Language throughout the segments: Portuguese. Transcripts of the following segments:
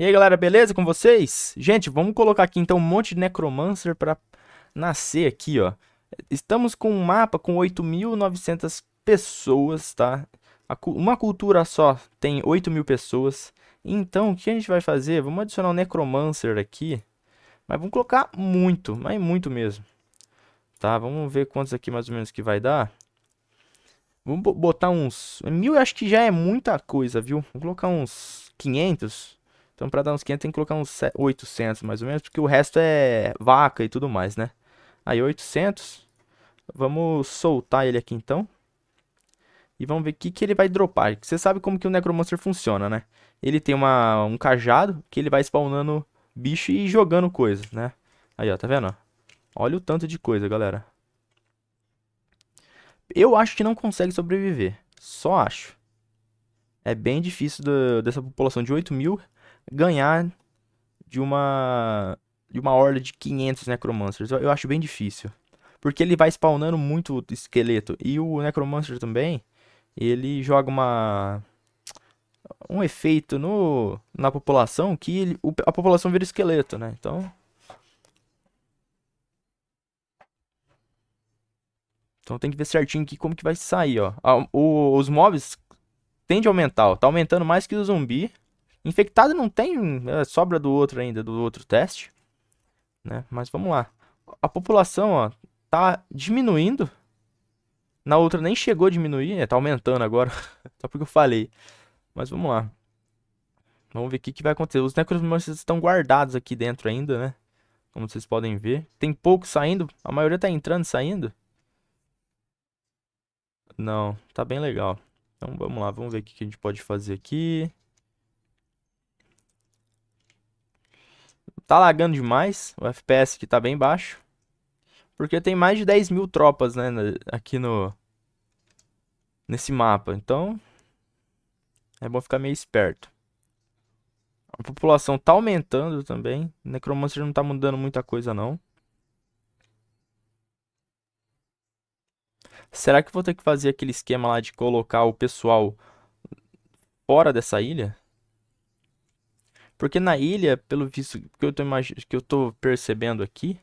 E aí, galera, beleza com vocês? Gente, vamos colocar aqui então um monte de Necromancer para nascer aqui, ó. Estamos com um mapa com 8.900 pessoas, tá? Uma cultura só tem 8.000 mil pessoas. Então, o que a gente vai fazer? Vamos adicionar um Necromancer aqui. Mas vamos colocar muito, mas muito mesmo. Tá, vamos ver quantos aqui mais ou menos que vai dar. Vamos botar uns... Mil eu acho que já é muita coisa, viu? Vou colocar uns 500. Então, para dar uns 500, tem que colocar uns 800 mais ou menos, porque o resto é vaca e tudo mais, né? Aí, 800. Vamos soltar ele aqui, então. E vamos ver o que, que ele vai dropar. Você sabe como que o Necromancer funciona, né? Ele tem uma, um cajado que ele vai spawnando bicho e jogando coisas, né? Aí, ó, tá vendo? Olha o tanto de coisa, galera. Eu acho que não consegue sobreviver. Só acho. É bem difícil do, dessa população de 8 mil ganhar de uma de uma horda de 500 necromancers. Eu, eu acho bem difícil. Porque ele vai spawnando muito esqueleto. E o necromancer também, ele joga uma um efeito no, na população que ele, a população vira esqueleto, né? Então. Então tem que ver certinho aqui como que vai sair, ó. Ah, o, os mobs tende a aumentar, ó. Tá aumentando mais que o zumbi. Infectado não tem é, sobra do outro ainda, do outro teste. Né? Mas vamos lá. A população ó, tá diminuindo. Na outra nem chegou a diminuir, está né? tá aumentando agora. Só porque eu falei. Mas vamos lá. Vamos ver o que, que vai acontecer. Os necromantes estão guardados aqui dentro ainda, né? Como vocês podem ver. Tem poucos saindo. A maioria está entrando e saindo. Não, tá bem legal. Então vamos lá, vamos ver o que, que a gente pode fazer aqui. Tá lagando demais, o FPS que tá bem baixo. Porque tem mais de 10 mil tropas, né, aqui no... Nesse mapa, então... É bom ficar meio esperto. A população tá aumentando também. Necromancer não tá mudando muita coisa, não. Será que vou ter que fazer aquele esquema lá de colocar o pessoal fora dessa ilha? Porque na ilha, pelo visto que eu tô, que eu tô percebendo aqui,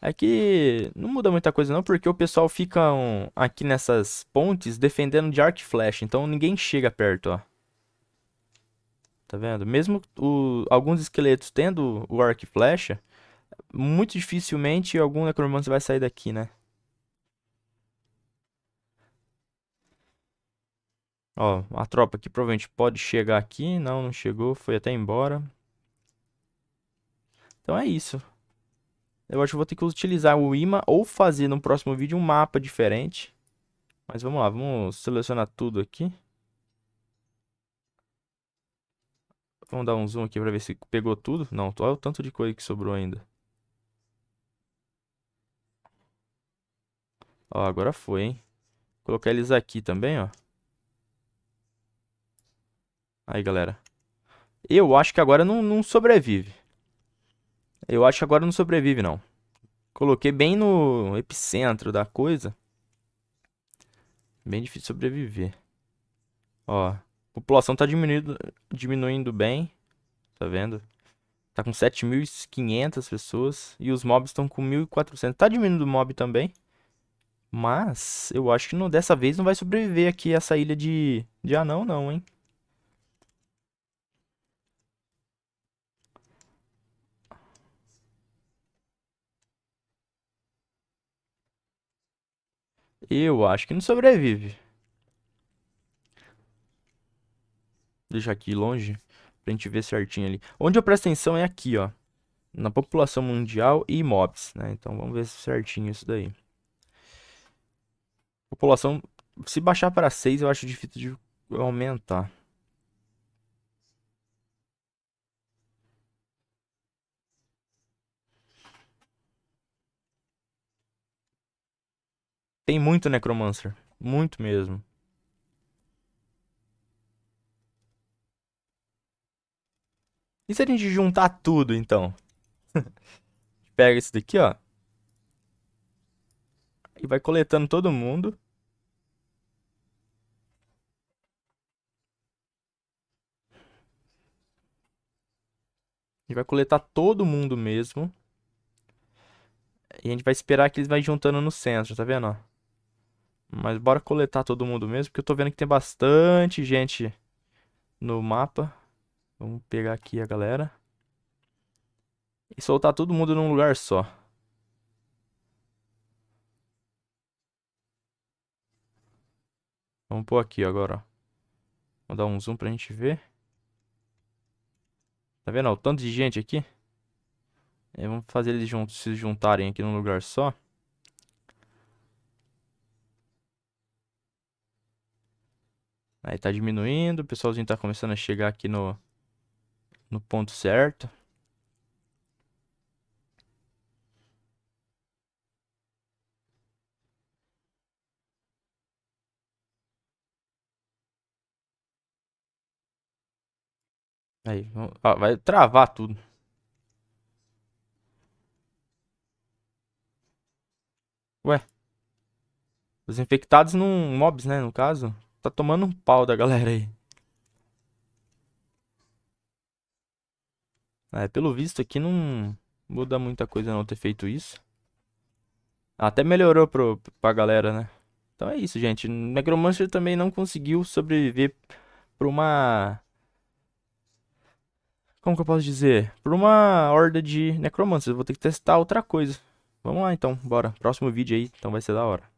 é que não muda muita coisa não, porque o pessoal fica um, aqui nessas pontes defendendo de arco e flecha, então ninguém chega perto, ó. Tá vendo? Mesmo o, alguns esqueletos tendo o arco e flecha, muito dificilmente algum necromante vai sair daqui, né? Ó, a tropa aqui provavelmente pode chegar aqui. Não, não chegou. Foi até embora. Então é isso. Eu acho que vou ter que utilizar o imã ou fazer no próximo vídeo um mapa diferente. Mas vamos lá, vamos selecionar tudo aqui. Vamos dar um zoom aqui para ver se pegou tudo. Não, olha o tanto de coisa que sobrou ainda. Ó, agora foi, hein? Vou colocar eles aqui também, ó. Aí, galera. Eu acho que agora não, não sobrevive. Eu acho que agora não sobrevive, não. Coloquei bem no epicentro da coisa. Bem difícil sobreviver. Ó, população tá diminuindo, diminuindo bem. Tá vendo? Tá com 7.500 pessoas. E os mobs estão com 1.400. Tá diminuindo o mob também. Mas eu acho que não, dessa vez não vai sobreviver aqui essa ilha de, de anão, não, hein? Eu acho que não sobrevive. Deixa aqui longe. Pra gente ver certinho ali. Onde eu presto atenção é aqui, ó. Na população mundial e mobs, né? Então vamos ver certinho isso daí. População... Se baixar para 6, eu acho difícil de aumentar. Tem muito Necromancer. Muito mesmo. E se a gente juntar tudo, então? Pega isso daqui, ó. E vai coletando todo mundo. A gente vai coletar todo mundo mesmo. E a gente vai esperar que eles vão juntando no centro, tá vendo? Ó? Mas bora coletar todo mundo mesmo, porque eu tô vendo que tem bastante gente no mapa. Vamos pegar aqui a galera. E soltar todo mundo num lugar só. Vamos pôr aqui agora, Vou dar um zoom pra gente ver. Tá vendo, ó, o tanto de gente aqui? É, vamos fazer eles jun se juntarem aqui num lugar só. Aí tá diminuindo, o pessoalzinho tá começando a chegar aqui no, no ponto certo. Aí, ó, vai travar tudo. Ué. Os infectados não mobs, né, no caso? tá tomando um pau da galera aí. É, pelo visto aqui não muda muita coisa não ter feito isso. Até melhorou pro, pra galera, né? Então é isso, gente. Necromancer também não conseguiu sobreviver pra uma... Como que eu posso dizer? Pra uma horda de necromancers. Vou ter que testar outra coisa. Vamos lá, então. Bora. Próximo vídeo aí. Então vai ser da hora.